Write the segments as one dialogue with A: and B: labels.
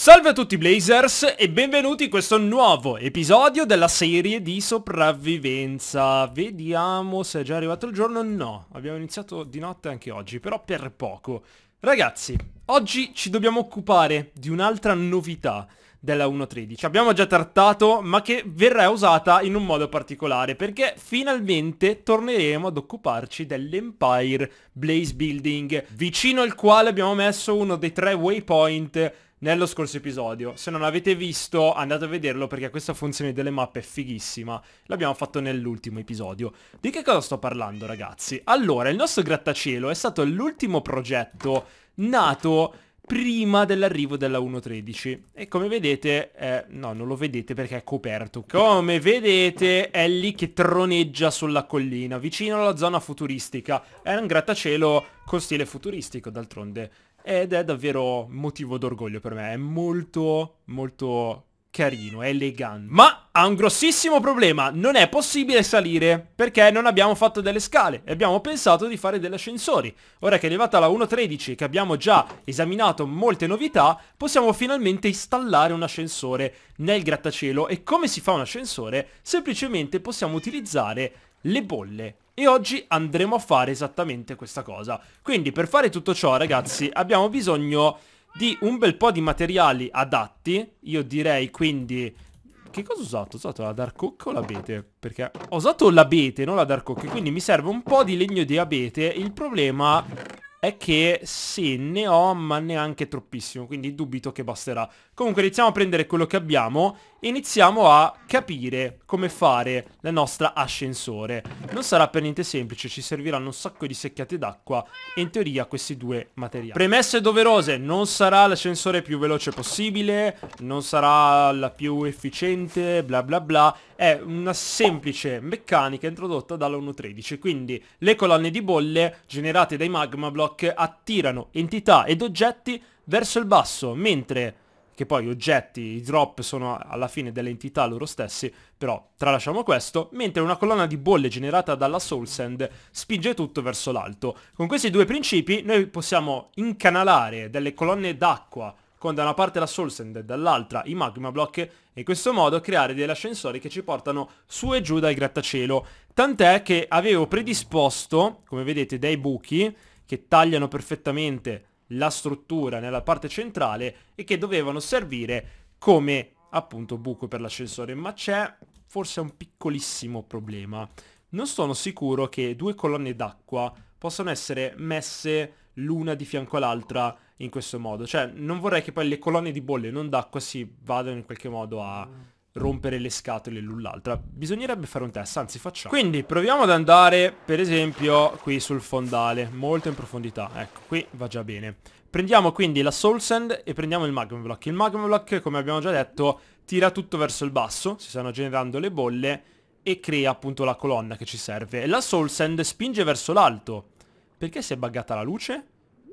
A: Salve a tutti Blazers e benvenuti in questo nuovo episodio della serie di sopravvivenza. Vediamo se è già arrivato il giorno. No, abbiamo iniziato di notte anche oggi, però per poco. Ragazzi, oggi ci dobbiamo occupare di un'altra novità della 1.13. Abbiamo già trattato, ma che verrà usata in un modo particolare, perché finalmente torneremo ad occuparci dell'Empire Blaze Building, vicino al quale abbiamo messo uno dei tre waypoint nello scorso episodio. Se non l'avete visto andate a vederlo perché questa funzione delle mappe è fighissima. L'abbiamo fatto nell'ultimo episodio. Di che cosa sto parlando ragazzi? Allora, il nostro grattacielo è stato l'ultimo progetto nato prima dell'arrivo della 1.13 e come vedete, eh, no non lo vedete perché è coperto, come vedete è lì che troneggia sulla collina vicino alla zona futuristica, è un grattacielo con stile futuristico d'altronde ed è davvero motivo d'orgoglio per me, è molto molto carino, è elegante. Ma ha un grossissimo problema, non è possibile salire perché non abbiamo fatto delle scale e abbiamo pensato di fare degli ascensori. Ora che è arrivata la 1.13 che abbiamo già esaminato molte novità, possiamo finalmente installare un ascensore nel grattacielo e come si fa un ascensore? Semplicemente possiamo utilizzare le bolle e oggi andremo a fare esattamente questa cosa. Quindi per fare tutto ciò ragazzi abbiamo bisogno di un bel po' di materiali adatti. Io direi quindi... Che cosa ho usato? Ho usato la dark oak o l'abete? Perché ho usato l'abete, non la dark oak. Quindi mi serve un po' di legno di abete. Il problema è che sì, ne ho ma neanche troppissimo, quindi dubito che basterà. Comunque iniziamo a prendere quello che abbiamo iniziamo a capire come fare la nostra ascensore. Non sarà per niente semplice, ci serviranno un sacco di secchiate d'acqua e in teoria questi due materiali. Premesse doverose, non sarà l'ascensore più veloce possibile, non sarà la più efficiente, bla bla bla. È una semplice meccanica introdotta dalla 1.13, quindi le colonne di bolle generate dai magma block attirano entità ed oggetti verso il basso, mentre che poi oggetti, i drop sono alla fine delle entità loro stessi, però tralasciamo questo, mentre una colonna di bolle generata dalla Soul Sand spinge tutto verso l'alto. Con questi due principi noi possiamo incanalare delle colonne d'acqua con da una parte la Soul Sand e dall'altra i Magma Block e in questo modo creare degli ascensori che ci portano su e giù dal grattacielo. Tant'è che avevo predisposto, come vedete, dei buchi che tagliano perfettamente la struttura nella parte centrale e che dovevano servire come appunto buco per l'ascensore, ma c'è forse un piccolissimo problema. Non sono sicuro che due colonne d'acqua possano essere messe l'una di fianco all'altra in questo modo, cioè non vorrei che poi le colonne di bolle non d'acqua si vadano in qualche modo a mm rompere le scatole l'un l'altra. Bisognerebbe fare un test, anzi facciamo. Quindi proviamo ad andare per esempio qui sul fondale, molto in profondità, ecco qui va già bene. Prendiamo quindi la Soul Sand e prendiamo il Magma Block. Il Magma Block, come abbiamo già detto, tira tutto verso il basso, si stanno generando le bolle e crea appunto la colonna che ci serve. La Soul Sand spinge verso l'alto. Perché si è buggata la luce?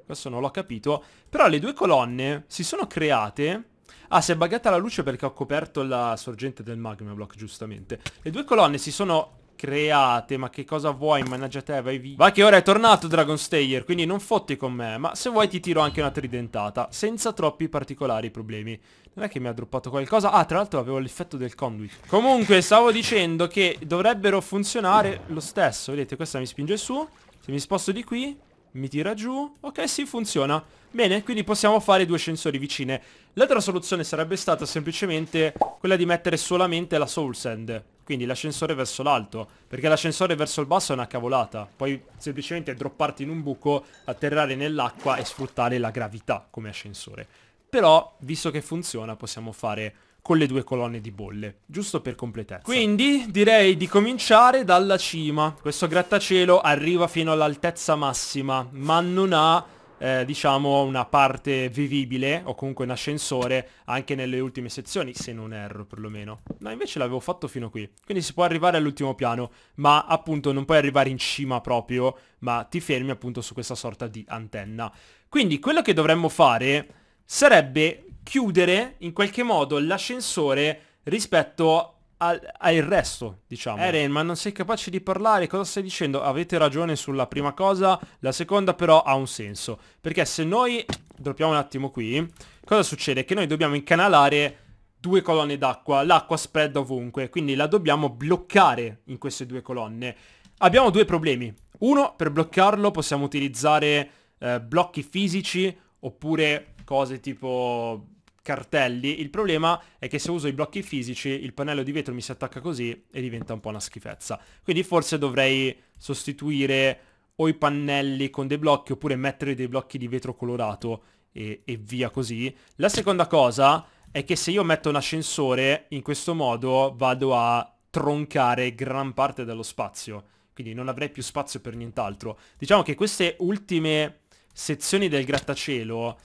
A: Questo non l'ho capito. Però le due colonne si sono create Ah, si è buggata la luce perché ho coperto la sorgente del magma block, giustamente. Le due colonne si sono create, ma che cosa vuoi, mannaggia te, vai via. Va che ora è tornato Dragon Stayer, quindi non fotti con me, ma se vuoi ti tiro anche una tridentata, senza troppi particolari problemi. Non è che mi ha droppato qualcosa? Ah, tra l'altro avevo l'effetto del conduit. Comunque, stavo dicendo che dovrebbero funzionare lo stesso, vedete, questa mi spinge su, se mi sposto di qui, mi tira giù. Ok, sì, funziona. Bene, quindi possiamo fare due ascensori vicine. L'altra soluzione sarebbe stata semplicemente quella di mettere solamente la soul sand. Quindi l'ascensore verso l'alto, perché l'ascensore verso il basso è una cavolata. Puoi semplicemente dropparti in un buco, atterrare nell'acqua e sfruttare la gravità come ascensore. Però, visto che funziona, possiamo fare con le due colonne di bolle, giusto per completezza. Quindi direi di cominciare dalla cima. Questo grattacielo arriva fino all'altezza massima, ma non ha eh, diciamo una parte vivibile o comunque un ascensore anche nelle ultime sezioni se non erro perlomeno no invece l'avevo fatto fino qui quindi si può arrivare all'ultimo piano ma appunto non puoi arrivare in cima proprio ma ti fermi appunto su questa sorta di antenna quindi quello che dovremmo fare sarebbe chiudere in qualche modo l'ascensore rispetto al, al, resto, diciamo. Eren, eh, ma non sei capace di parlare, cosa stai dicendo? Avete ragione sulla prima cosa, la seconda però ha un senso. Perché se noi, droppiamo un attimo qui, cosa succede? Che noi dobbiamo incanalare due colonne d'acqua, l'acqua spread ovunque, quindi la dobbiamo bloccare in queste due colonne. Abbiamo due problemi. Uno, per bloccarlo possiamo utilizzare eh, blocchi fisici oppure cose tipo cartelli. Il problema è che se uso i blocchi fisici il pannello di vetro mi si attacca così e diventa un po' una schifezza. Quindi forse dovrei sostituire o i pannelli con dei blocchi oppure mettere dei blocchi di vetro colorato e, e via così. La seconda cosa è che se io metto un ascensore in questo modo vado a troncare gran parte dello spazio. Quindi non avrei più spazio per nient'altro. Diciamo che queste ultime sezioni del grattacielo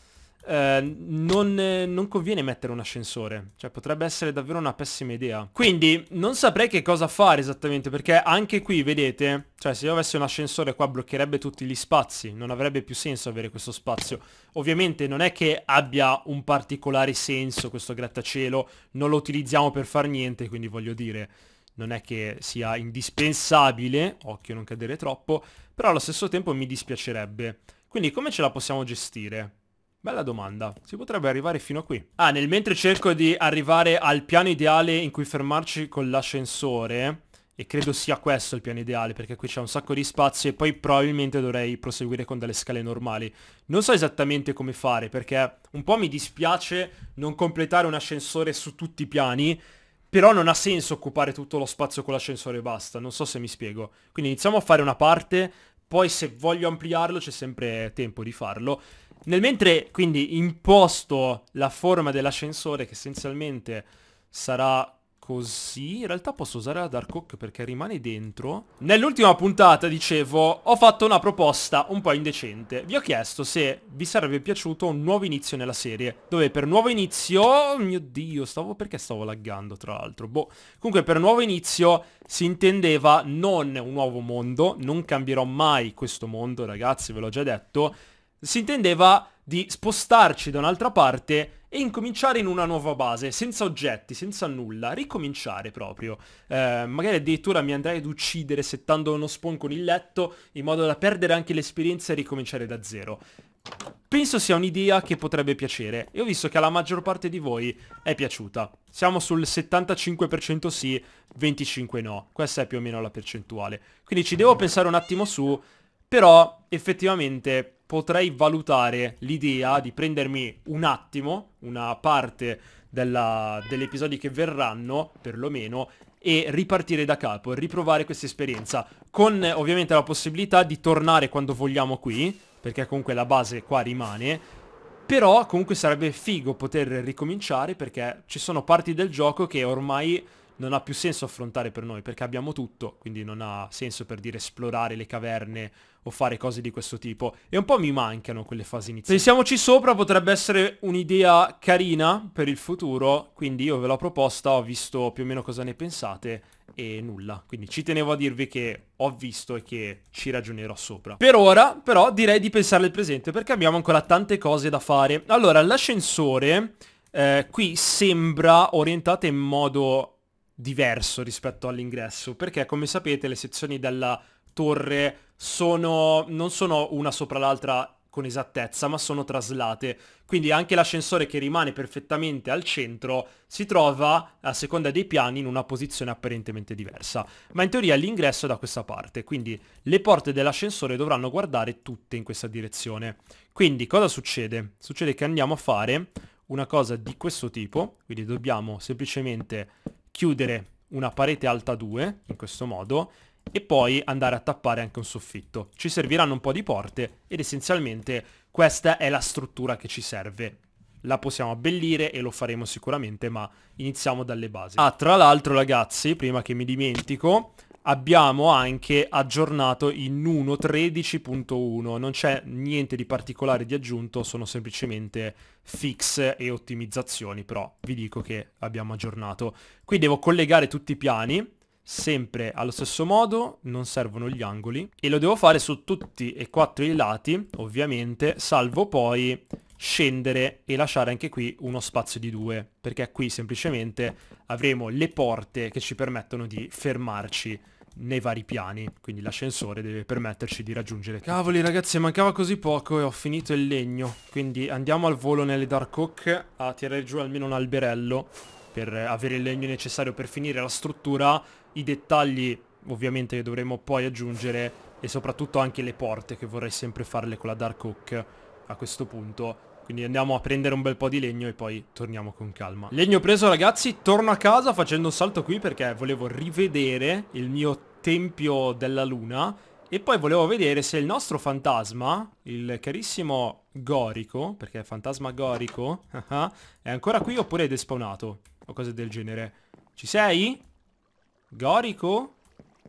A: eh, non, non, conviene mettere un ascensore, cioè potrebbe essere davvero una pessima idea. Quindi non saprei che cosa fare esattamente, perché anche qui, vedete, cioè se io avessi un ascensore qua bloccherebbe tutti gli spazi, non avrebbe più senso avere questo spazio. Ovviamente non è che abbia un particolare senso questo grattacielo, non lo utilizziamo per far niente, quindi voglio dire non è che sia indispensabile, occhio non cadere troppo, però allo stesso tempo mi dispiacerebbe. Quindi come ce la possiamo gestire? Bella domanda. Si potrebbe arrivare fino a qui. Ah, nel mentre cerco di arrivare al piano ideale in cui fermarci con l'ascensore, e credo sia questo il piano ideale, perché qui c'è un sacco di spazio e poi probabilmente dovrei proseguire con delle scale normali. Non so esattamente come fare, perché un po' mi dispiace non completare un ascensore su tutti i piani, però non ha senso occupare tutto lo spazio con l'ascensore e basta, non so se mi spiego. Quindi iniziamo a fare una parte, poi se voglio ampliarlo c'è sempre tempo di farlo. Nel mentre quindi imposto la forma dell'ascensore che essenzialmente sarà così, in realtà posso usare la Dark Oak perché rimane dentro. Nell'ultima puntata, dicevo, ho fatto una proposta un po' indecente. Vi ho chiesto se vi sarebbe piaciuto un nuovo inizio nella serie, dove per nuovo inizio... Oh mio Dio, stavo... perché stavo laggando tra l'altro? Boh. Comunque per nuovo inizio si intendeva non un nuovo mondo, non cambierò mai questo mondo, ragazzi, ve l'ho già detto, si intendeva di spostarci da un'altra parte e incominciare in una nuova base, senza oggetti, senza nulla, ricominciare proprio. Eh, magari addirittura mi andrei ad uccidere settando uno spawn con il letto, in modo da perdere anche l'esperienza e ricominciare da zero. Penso sia un'idea che potrebbe piacere e ho visto che alla maggior parte di voi è piaciuta. Siamo sul 75% sì, 25% no. Questa è più o meno la percentuale. Quindi ci devo pensare un attimo su però effettivamente potrei valutare l'idea di prendermi un attimo, una parte della, degli episodi che verranno, perlomeno, e ripartire da capo, riprovare questa esperienza, con ovviamente la possibilità di tornare quando vogliamo qui, perché comunque la base qua rimane, però comunque sarebbe figo poter ricominciare perché ci sono parti del gioco che ormai non ha più senso affrontare per noi perché abbiamo tutto, quindi non ha senso per dire esplorare le caverne o fare cose di questo tipo. E un po' mi mancano quelle fasi iniziali. Pensiamoci sopra, potrebbe essere un'idea carina per il futuro, quindi io ve l'ho proposta, ho visto più o meno cosa ne pensate e nulla. Quindi ci tenevo a dirvi che ho visto e che ci ragionerò sopra. Per ora, però, direi di pensare al presente perché abbiamo ancora tante cose da fare. Allora, l'ascensore... Eh, qui sembra orientato in modo diverso rispetto all'ingresso, perché come sapete le sezioni della torre sono, non sono una sopra l'altra con esattezza, ma sono traslate. Quindi anche l'ascensore che rimane perfettamente al centro si trova, a seconda dei piani, in una posizione apparentemente diversa. Ma in teoria l'ingresso è da questa parte, quindi le porte dell'ascensore dovranno guardare tutte in questa direzione. Quindi cosa succede? Succede che andiamo a fare una cosa di questo tipo, quindi dobbiamo semplicemente chiudere una parete alta 2, in questo modo, e poi andare a tappare anche un soffitto. Ci serviranno un po' di porte ed essenzialmente questa è la struttura che ci serve. La possiamo abbellire e lo faremo sicuramente, ma iniziamo dalle basi. Ah, tra l'altro ragazzi, prima che mi dimentico, abbiamo anche aggiornato in 1.13.1, non c'è niente di particolare di aggiunto, sono semplicemente fix e ottimizzazioni, però vi dico che abbiamo aggiornato. Qui devo collegare tutti i piani, sempre allo stesso modo, non servono gli angoli, e lo devo fare su tutti e quattro i lati, ovviamente, salvo poi scendere e lasciare anche qui uno spazio di due, perché qui semplicemente avremo le porte che ci permettono di fermarci nei vari piani, quindi l'ascensore deve permetterci di raggiungere. Cavoli ragazzi, mancava così poco e ho finito il legno, quindi andiamo al volo nelle Dark Oak a tirare giù almeno un alberello per avere il legno necessario per finire la struttura, i dettagli ovviamente che dovremo poi aggiungere e soprattutto anche le porte che vorrei sempre farle con la Dark Oak a questo punto quindi andiamo a prendere un bel po' di legno e poi torniamo con calma. Legno preso ragazzi, torno a casa facendo un salto qui perché volevo rivedere il mio tempio della luna e poi volevo vedere se il nostro fantasma, il carissimo Gorico, perché è fantasma Gorico, ah, è ancora qui oppure è despawnato o cose del genere. Ci sei? Gorico?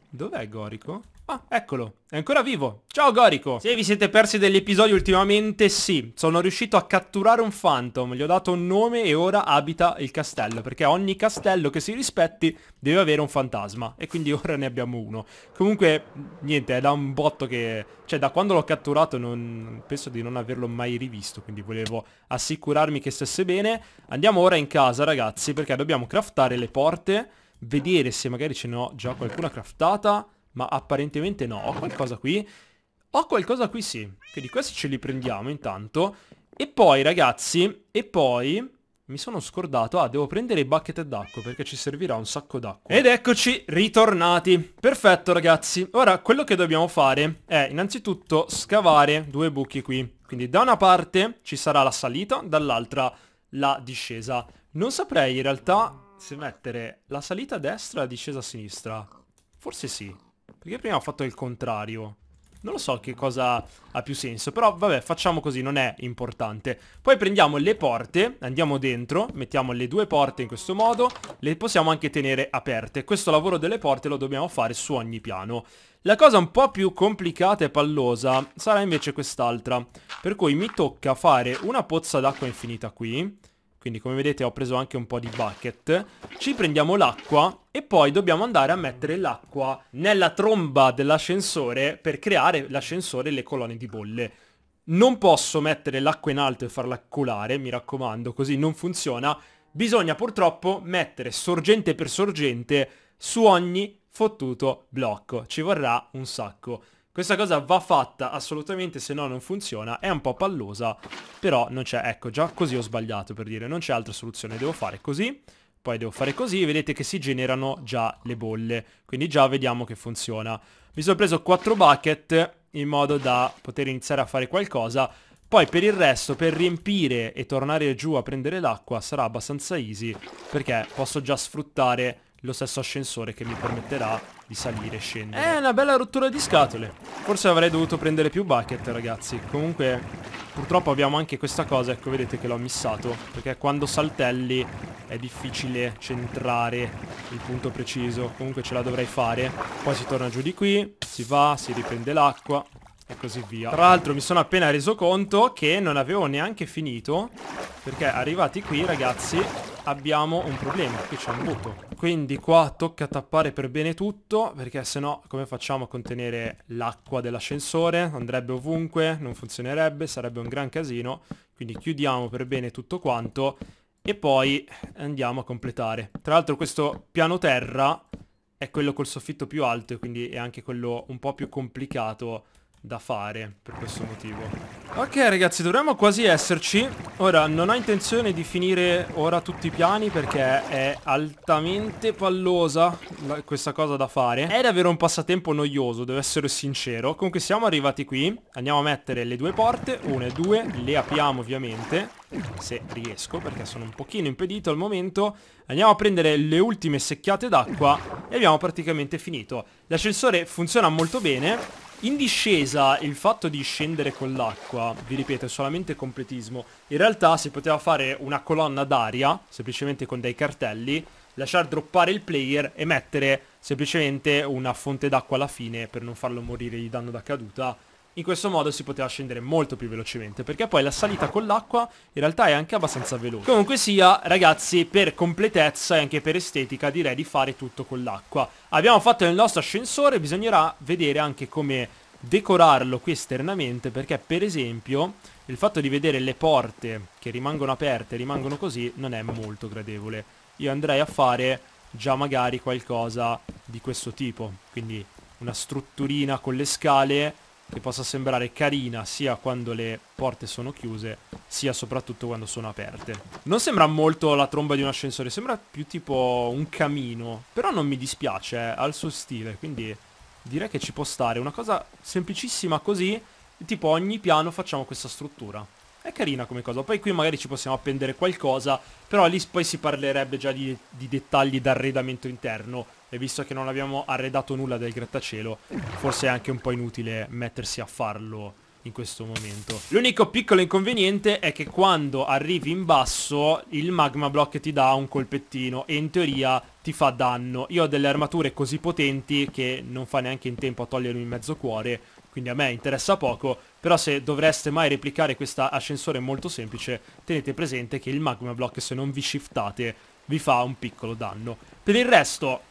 A: Dov'è Gorico? Ah, eccolo, è ancora vivo. Ciao Gorico! Se vi siete persi degli episodi ultimamente, sì, sono riuscito a catturare un phantom, gli ho dato un nome e ora abita il castello, perché ogni castello che si rispetti deve avere un fantasma, e quindi ora ne abbiamo uno. Comunque, niente, è da un botto che... cioè da quando l'ho catturato non... penso di non averlo mai rivisto, quindi volevo assicurarmi che stesse bene. Andiamo ora in casa ragazzi, perché dobbiamo craftare le porte, vedere se magari ce ne ho già qualcuna craftata... Ma apparentemente no, ho qualcosa qui. Ho qualcosa qui sì, quindi questi ce li prendiamo intanto. E poi ragazzi, e poi... Mi sono scordato, ah devo prendere i bucket d'acqua perché ci servirà un sacco d'acqua Ed eccoci ritornati Perfetto ragazzi, ora quello che dobbiamo fare è innanzitutto scavare due buchi qui Quindi da una parte ci sarà la salita, dall'altra la discesa Non saprei in realtà se mettere la salita a destra e la discesa a sinistra Forse sì perché prima ho fatto il contrario. Non lo so che cosa ha più senso, però vabbè, facciamo così, non è importante. Poi prendiamo le porte, andiamo dentro, mettiamo le due porte in questo modo, le possiamo anche tenere aperte. Questo lavoro delle porte lo dobbiamo fare su ogni piano. La cosa un po' più complicata e pallosa sarà invece quest'altra, per cui mi tocca fare una pozza d'acqua infinita qui, quindi come vedete ho preso anche un po' di bucket. Ci prendiamo l'acqua e poi dobbiamo andare a mettere l'acqua nella tromba dell'ascensore per creare l'ascensore e le colonne di bolle. Non posso mettere l'acqua in alto e farla colare, mi raccomando, così non funziona. Bisogna purtroppo mettere sorgente per sorgente su ogni fottuto blocco. Ci vorrà un sacco. Questa cosa va fatta assolutamente, se no non funziona, è un po' pallosa, però non c'è, ecco, già così ho sbagliato per dire, non c'è altra soluzione, devo fare così, poi devo fare così, vedete che si generano già le bolle, quindi già vediamo che funziona. Mi sono preso quattro bucket in modo da poter iniziare a fare qualcosa, poi per il resto, per riempire e tornare giù a prendere l'acqua sarà abbastanza easy, perché posso già sfruttare lo stesso ascensore che mi permetterà di salire e scendere. È una bella rottura di scatole. Forse avrei dovuto prendere più bucket, ragazzi. Comunque, purtroppo abbiamo anche questa cosa, ecco, vedete che l'ho missato. Perché quando saltelli è difficile centrare il punto preciso. Comunque ce la dovrei fare. Poi si torna giù di qui, si va, si riprende l'acqua e così via. Tra l'altro mi sono appena reso conto che non avevo neanche finito. Perché arrivati qui, ragazzi, abbiamo un problema, qui c'è un buco. Quindi qua tocca tappare per bene tutto, perché se no come facciamo a contenere l'acqua dell'ascensore? Andrebbe ovunque, non funzionerebbe, sarebbe un gran casino. Quindi chiudiamo per bene tutto quanto e poi andiamo a completare. Tra l'altro questo piano terra è quello col soffitto più alto, quindi è anche quello un po' più complicato da fare per questo motivo. Ok ragazzi, dovremmo quasi esserci. Ora, non ho intenzione di finire ora tutti i piani perché è altamente pallosa la, questa cosa da fare. È davvero un passatempo noioso, devo essere sincero. Comunque siamo arrivati qui, andiamo a mettere le due porte, una e due, le apriamo ovviamente, se riesco perché sono un pochino impedito al momento. Andiamo a prendere le ultime secchiate d'acqua e abbiamo praticamente finito. L'ascensore funziona molto bene in discesa il fatto di scendere con l'acqua, vi ripeto, è solamente completismo. In realtà si poteva fare una colonna d'aria, semplicemente con dei cartelli, lasciar droppare il player e mettere semplicemente una fonte d'acqua alla fine per non farlo morire di danno da caduta in questo modo si poteva scendere molto più velocemente perché poi la salita con l'acqua in realtà è anche abbastanza veloce. Comunque sia ragazzi per completezza e anche per estetica direi di fare tutto con l'acqua. Abbiamo fatto il nostro ascensore, bisognerà vedere anche come decorarlo qui esternamente perché per esempio il fatto di vedere le porte che rimangono aperte, rimangono così, non è molto gradevole. Io andrei a fare già magari qualcosa di questo tipo, quindi una strutturina con le scale che possa sembrare carina sia quando le porte sono chiuse sia soprattutto quando sono aperte. Non sembra molto la tromba di un ascensore, sembra più tipo un camino, però non mi dispiace, eh, ha il suo stile, quindi direi che ci può stare. Una cosa semplicissima così, tipo ogni piano facciamo questa struttura. È carina come cosa, poi qui magari ci possiamo appendere qualcosa, però lì poi si parlerebbe già di, di dettagli d'arredamento interno, e visto che non abbiamo arredato nulla del grattacielo, forse è anche un po' inutile mettersi a farlo in questo momento. L'unico piccolo inconveniente è che quando arrivi in basso il magma block ti dà un colpettino e in teoria ti fa danno. Io ho delle armature così potenti che non fa neanche in tempo a togliermi mezzo cuore, quindi a me interessa poco, però se dovreste mai replicare questo ascensore molto semplice, tenete presente che il magma block se non vi shiftate vi fa un piccolo danno. Per il resto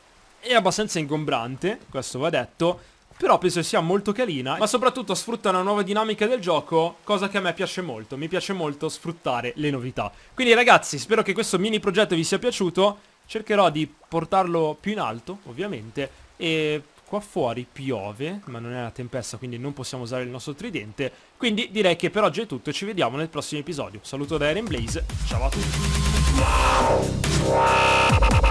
A: è abbastanza ingombrante, questo va detto, però penso sia molto carina, ma soprattutto sfrutta una nuova dinamica del gioco, cosa che a me piace molto, mi piace molto sfruttare le novità. Quindi ragazzi, spero che questo mini progetto vi sia piaciuto, cercherò di portarlo più in alto, ovviamente, e qua fuori piove, ma non è una tempesta, quindi non possiamo usare il nostro tridente, quindi direi che per oggi è tutto, ci vediamo nel prossimo episodio. Saluto da Eren Blaze, ciao a tutti!